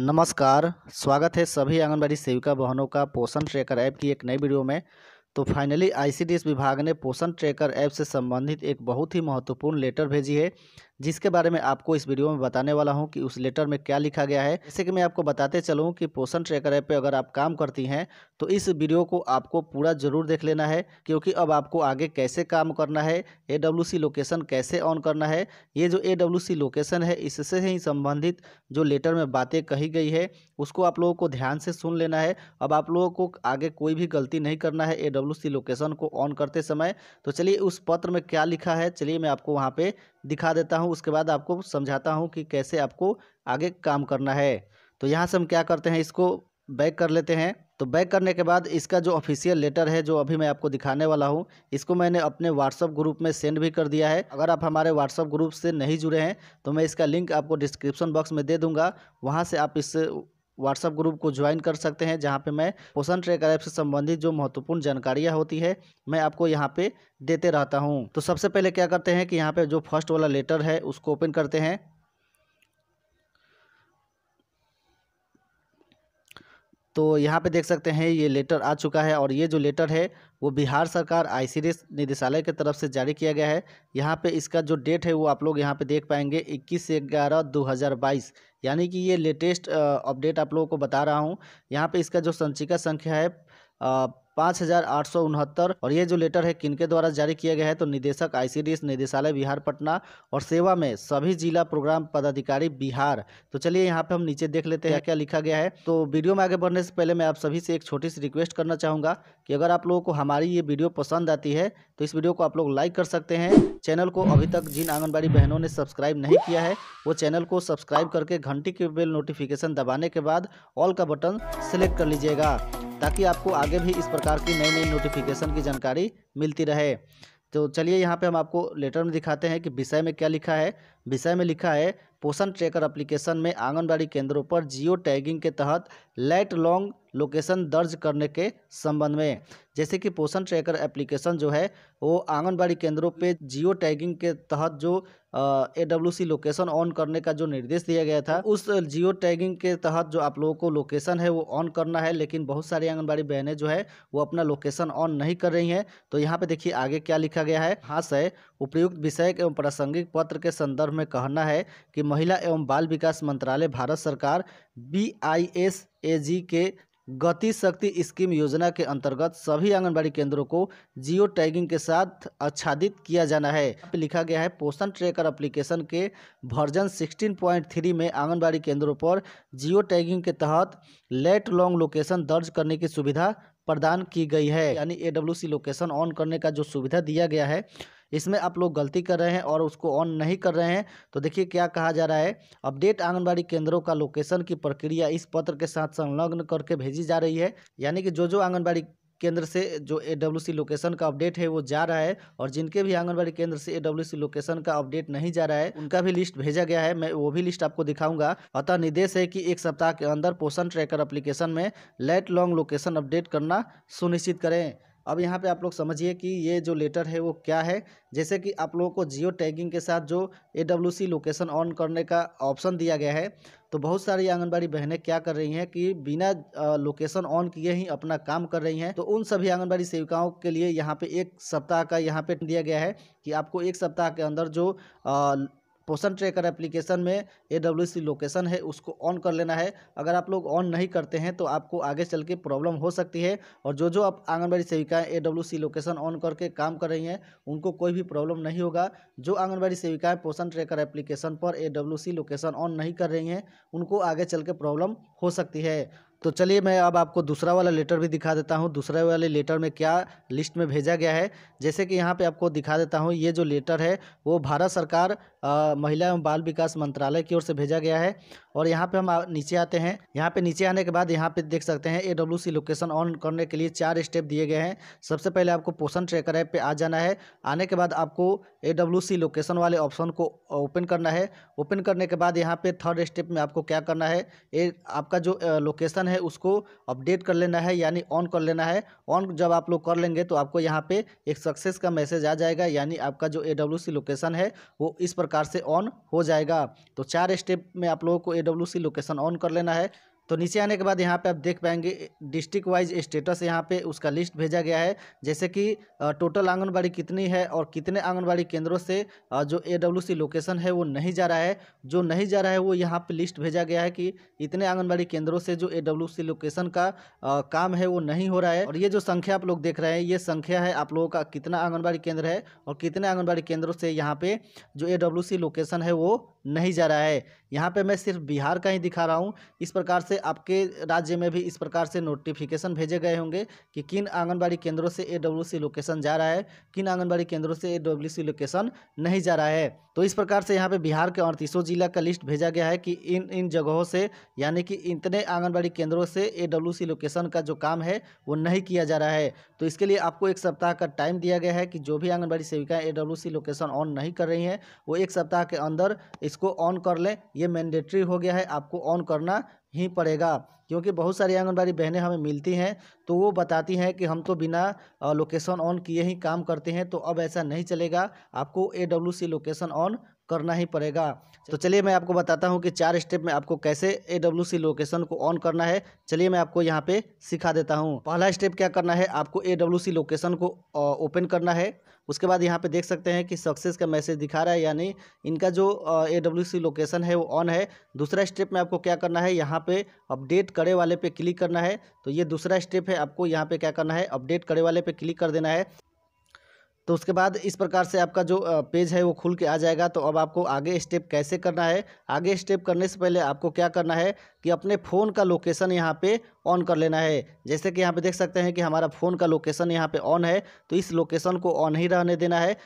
नमस्कार स्वागत है सभी आंगनबाड़ी सेविका बहनों का पोषण ट्रैकर ऐप की एक नई वीडियो में तो फाइनली आईसीडीएस विभाग ने पोषण ट्रैकर ऐप से संबंधित एक बहुत ही महत्वपूर्ण लेटर भेजी है जिसके बारे में आपको इस वीडियो में बताने वाला हूं कि उस लेटर में क्या लिखा गया है जैसे कि मैं आपको बताते चलूं कि पोषण ट्रैकर ऐप पे अगर आप काम करती हैं तो इस वीडियो को आपको पूरा ज़रूर देख लेना है क्योंकि अब आपको आगे कैसे काम करना है ए लोकेशन कैसे ऑन करना है ये जो ए लोकेशन है इससे ही संबंधित जो लेटर में बातें कही गई है उसको आप लोगों को ध्यान से सुन लेना है अब आप लोगों को आगे कोई भी गलती नहीं करना है ए लोकेशन को ऑन करते समय तो चलिए उस पत्र में क्या लिखा है चलिए मैं आपको वहाँ पर दिखा देता हूँ उसके बाद आपको समझाता हूँ कि कैसे आपको आगे काम करना है तो यहाँ से हम क्या करते हैं इसको बैक कर लेते हैं तो बैक करने के बाद इसका जो ऑफिशियल लेटर है जो अभी मैं आपको दिखाने वाला हूँ इसको मैंने अपने व्हाट्सअप ग्रुप में सेंड भी कर दिया है अगर आप हमारे व्हाट्सअप ग्रुप से नहीं जुड़े हैं तो मैं इसका लिंक आपको डिस्क्रिप्शन बॉक्स में दे दूँगा वहाँ से आप इस व्हाट्सअप ग्रुप को ज्वाइन कर सकते हैं जहाँ पे मैं पोषण ट्रेकर ऐप से संबंधित जो महत्वपूर्ण जानकारियाँ होती है मैं आपको यहाँ पे देते रहता हूँ तो सबसे पहले क्या करते हैं कि यहाँ पे जो फर्स्ट वाला लेटर है उसको ओपन करते हैं तो यहाँ पे देख सकते हैं ये लेटर आ चुका है और ये जो लेटर है वो बिहार सरकार आई निदेशालय के तरफ से जारी किया गया है यहाँ पे इसका जो डेट है वो आप लोग यहाँ पे देख पाएंगे 21 ग्यारह 2022 यानी कि ये लेटेस्ट अपडेट आप लोगों को बता रहा हूँ यहाँ पे इसका जो संचिका संख्या है पाँच हजार आठ सौ उनहत्तर और ये जो लेटर है किनके द्वारा जारी किया गया है तो निदेशक आई निदेशालय बिहार पटना और सेवा में सभी जिला प्रोग्राम पदाधिकारी बिहार तो चलिए यहाँ पे हम नीचे देख लेते हैं क्या लिखा गया है तो वीडियो में आगे बढ़ने से पहले मैं आप सभी से एक छोटी सी रिक्वेस्ट करना चाहूँगा कि अगर आप लोगों को हमारी ये वीडियो पसंद आती है तो इस वीडियो को आप लोग लाइक कर सकते हैं चैनल को अभी तक जिन आंगनबाड़ी बहनों ने सब्सक्राइब नहीं किया है वो चैनल को सब्सक्राइब करके घंटी के बेल नोटिफिकेशन दबाने के बाद ऑल का बटन सेलेक्ट कर लीजिएगा ताकि आपको आगे भी इस प्रकार प्रकार की नई नई नोटिफिकेशन की जानकारी मिलती रहे तो चलिए यहाँ पे हम आपको लेटर में दिखाते हैं कि विषय में क्या लिखा है विषय में लिखा है पोषण ट्रैकर एप्लीकेशन में आंगनबाड़ी केंद्रों पर जियो टैगिंग के तहत लाइट लॉन्ग लोकेशन दर्ज करने के संबंध में जैसे कि पोषण ट्रैकर एप्लीकेशन जो है वो आंगनबाड़ी केंद्रों पे जियो टैगिंग के तहत जो A W C location on करने का जो निर्देश दिया गया था उस जियो टैगिंग के तहत जो आप लोगों को लोकेशन है वो ऑन करना है लेकिन बहुत सारी आंगनबाड़ी बहनें जो है वो अपना लोकेशन ऑन नहीं कर रही हैं तो यहाँ पे देखिए आगे क्या लिखा गया है हाँ सर उपयुक्त विषय एवं प्रासंगिक पत्र के संदर्भ में कहना है कि महिला एवं बाल विकास मंत्रालय भारत सरकार बी आई एस ए जी के गति शक्ति स्कीम योजना के अंतर्गत सभी आंगनबाड़ी केंद्रों को जियो टैगिंग के साथ आच्छादित किया जाना है लिखा गया है पोषण ट्रैकर एप्लीकेशन के वर्जन 16.3 में आंगनबाड़ी केंद्रों पर जियो टैगिंग के तहत लेट लॉन्ग लोकेशन दर्ज करने की सुविधा प्रदान की गई है यानी ए लोकेशन ऑन करने का जो सुविधा दिया गया है इसमें आप लोग गलती कर रहे हैं और उसको ऑन नहीं कर रहे हैं तो देखिए क्या कहा जा रहा है अपडेट आंगनबाड़ी केंद्रों का लोकेशन की प्रक्रिया इस पत्र के साथ संलग्न करके भेजी जा रही है यानी कि जो जो आंगनबाड़ी केंद्र से जो ए लोकेशन का अपडेट है वो जा रहा है और जिनके भी आंगनबाड़ी केंद्र से ए लोकेशन का अपडेट नहीं जा रहा है उनका भी लिस्ट भेजा गया है मैं वो भी लिस्ट आपको दिखाऊंगा अतः निर्देश है कि एक सप्ताह के अंदर पोषण ट्रैकर एप्लीकेशन में लेट लॉन्ग लोकेशन अपडेट करना सुनिश्चित करें अब यहाँ पे आप लोग समझिए कि ये जो लेटर है वो क्या है जैसे कि आप लोगों को जियो टैगिंग के साथ जो ए लोकेशन ऑन करने का ऑप्शन दिया गया है तो बहुत सारी आंगनबाड़ी बहनें क्या कर रही हैं कि बिना लोकेशन ऑन किए ही अपना काम कर रही हैं तो उन सभी आंगनबाड़ी सेविकाओं के लिए यहाँ पे एक सप्ताह का यहाँ पे दिया गया है कि आपको एक सप्ताह के अंदर जो पोषण ट्रेकर एप्लीकेशन में ए डब्ल्यू सी लोकेशन है उसको ऑन कर लेना है अगर आप लोग ऑन नहीं करते हैं तो आपको आगे चल के प्रॉब्लम हो सकती है और जो जो आप आंगनबाड़ी सेविकाएँ A W C location on करके काम कर रही हैं उनको कोई भी प्रॉब्लम नहीं होगा जो आंगनबाड़ी सेविकाएँ पोषण ट्रेकर एप्लीकेशन पर A W C location on नहीं कर रही हैं उनको आगे चल के प्रॉब्लम हो सकती है तो चलिए मैं अब आपको दूसरा वाला लेटर भी दिखा देता हूँ दूसरे वाले लेटर में क्या लिस्ट में भेजा गया है जैसे कि यहाँ पे आपको दिखा देता हूँ ये जो लेटर है वो भारत सरकार आ, महिला एवं बाल विकास मंत्रालय की ओर से भेजा गया है और यहाँ पे हम आ, नीचे आते हैं यहाँ पे नीचे आने के बाद यहाँ पे देख सकते हैं A W C location on करने के लिए चार स्टेप दिए गए हैं सबसे पहले आपको पोषण ट्रैकर ऐप पे आ जाना है आने के बाद आपको ए डब्ल्यू सी लोकेशन वाले ऑप्शन को ओपन करना है ओपन करने के बाद यहाँ पे थर्ड स्टेप में आपको क्या करना है ए आपका जो लोकेशन है उसको अपडेट कर लेना है यानी ऑन कर लेना है ऑन जब आप लोग कर लेंगे तो आपको यहाँ पे एक सक्सेस का मैसेज आ जाएगा यानी आपका जो ए लोकेशन है वो इस प्रकार से ऑन हो जाएगा तो चार स्टेप में आप लोगों को ए लोकेशन ऑन कर लेना है तो नीचे आने के बाद यहाँ पे आप देख पाएंगे डिस्ट्रिक्ट वाइज स्टेटस यहाँ पे उसका लिस्ट भेजा गया है जैसे कि टोटल आंगनबाड़ी कितनी है और कितने आंगनबाड़ी केंद्रों से जो ए लोकेशन है वो नहीं जा रहा है जो नहीं जा रहा है वो यहाँ पे लिस्ट भेजा गया है कि इतने आंगनबाड़ी केंद्रों से जो ए लोकेशन का काम है वो नहीं हो रहा है और ये जो संख्या आप लोग देख रहे हैं ये संख्या है आप लोगों का कितना आंगनबाड़ी केंद्र है और कितने आंगनबाड़ी केंद्रों से यहाँ पे जो ए लोकेशन है वो नहीं जा रहा है यहाँ पे मैं सिर्फ बिहार का ही दिखा रहा हूँ इस प्रकार से आपके राज्य में भी इस प्रकार से नोटिफिकेशन भेजे गए होंगे कि किन आंगनबाड़ी केंद्रों से ए लोकेशन जा रहा है किन आंगनबाड़ी केंद्रों से ए लोकेशन नहीं जा रहा है तो इस प्रकार से यहाँ पे बिहार के अड़तीसों जिला का लिस्ट भेजा गया है कि इन इन जगहों से यानी कि इतने आंगनबाड़ी केंद्रों से ए लोकेशन का जो काम है वो नहीं किया जा रहा है तो इसके लिए आपको एक सप्ताह का टाइम दिया गया है कि जो भी आंगनबाड़ी सेविकाएँ ए लोकेशन ऑन नहीं कर रही हैं वो एक सप्ताह के अंदर इस इसको ऑन कर लें ये मैंडेटरी हो गया है आपको ऑन करना ही पड़ेगा क्योंकि बहुत सारी आंगनबाड़ी बहनें हमें मिलती हैं तो वो बताती हैं कि हम तो बिना लोकेशन ऑन किए ही काम करते हैं तो अब ऐसा नहीं चलेगा आपको A W C location on करना ही पड़ेगा तो चलिए मैं आपको बताता हूँ कि चार स्टेप में आपको कैसे ए डब्ल्यू सी लोकेशन को ऑन करना है चलिए मैं आपको यहाँ पे सिखा देता हूँ पहला स्टेप क्या करना है आपको ए डब्ल्यू सी लोकेशन को ओपन करना है उसके बाद यहाँ पे देख सकते हैं कि सक्सेस का मैसेज दिखा रहा है यानी इनका जो ए डब्ल्यू सी लोकेशन है वो ऑन है दूसरा स्टेप में आपको क्या करना है यहाँ पे अपडेट करे वाले पे क्लिक करना है तो ये दूसरा स्टेप है आपको यहाँ पे क्या करना है अपडेट करे वाले पे क्लिक कर देना है तो उसके बाद इस प्रकार से आपका जो पेज है वो खुल के आ जाएगा तो अब आपको आगे स्टेप कैसे करना है आगे स्टेप करने से पहले आपको क्या करना है कि अपने फ़ोन का लोकेशन यहाँ पे ऑन कर लेना है जैसे कि यहाँ पे देख सकते हैं कि हमारा फ़ोन का लोकेशन यहाँ पे ऑन है तो इस लोकेशन को ऑन ही रहने देना है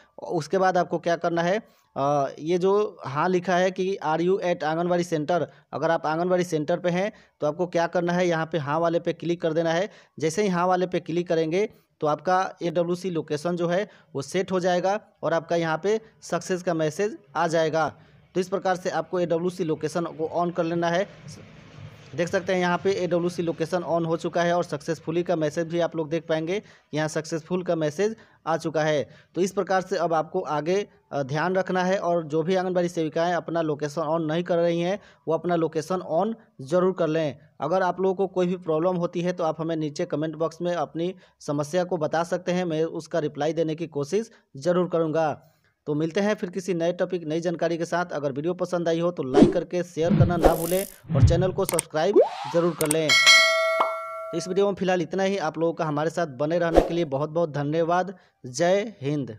उसके बाद आपको क्या करना है आ, ये जो हाँ लिखा है कि are you at anganwadi centre अगर आप आंगनबाड़ी सेंटर पे हैं तो आपको क्या करना है यहाँ पे हाँ वाले पे क्लिक कर देना है जैसे ही हाँ वाले पे क्लिक करेंगे तो आपका ए लोकेशन जो है वो सेट हो जाएगा और आपका यहाँ पे सक्सेस का मैसेज आ जाएगा तो इस प्रकार से आपको ए लोकेशन को ऑन कर लेना है देख सकते हैं यहाँ पे ए लोकेशन ऑन हो चुका है और सक्सेसफुली का मैसेज भी आप लोग देख पाएंगे यहाँ सक्सेसफुल का मैसेज आ चुका है तो इस प्रकार से अब आपको आगे ध्यान रखना है और जो भी आंगनबाड़ी सेविकाएं अपना लोकेशन ऑन नहीं कर रही हैं वो अपना लोकेशन ऑन ज़रूर कर लें अगर आप लोगों को कोई भी प्रॉब्लम होती है तो आप हमें नीचे कमेंट बॉक्स में अपनी समस्या को बता सकते हैं मैं उसका रिप्लाई देने की कोशिश ज़रूर करूँगा तो मिलते हैं फिर किसी नए टॉपिक नई जानकारी के साथ अगर वीडियो पसंद आई हो तो लाइक करके शेयर करना ना भूलें और चैनल को सब्सक्राइब जरूर कर लें इस वीडियो में फिलहाल इतना ही आप लोगों का हमारे साथ बने रहने के लिए बहुत बहुत धन्यवाद जय हिंद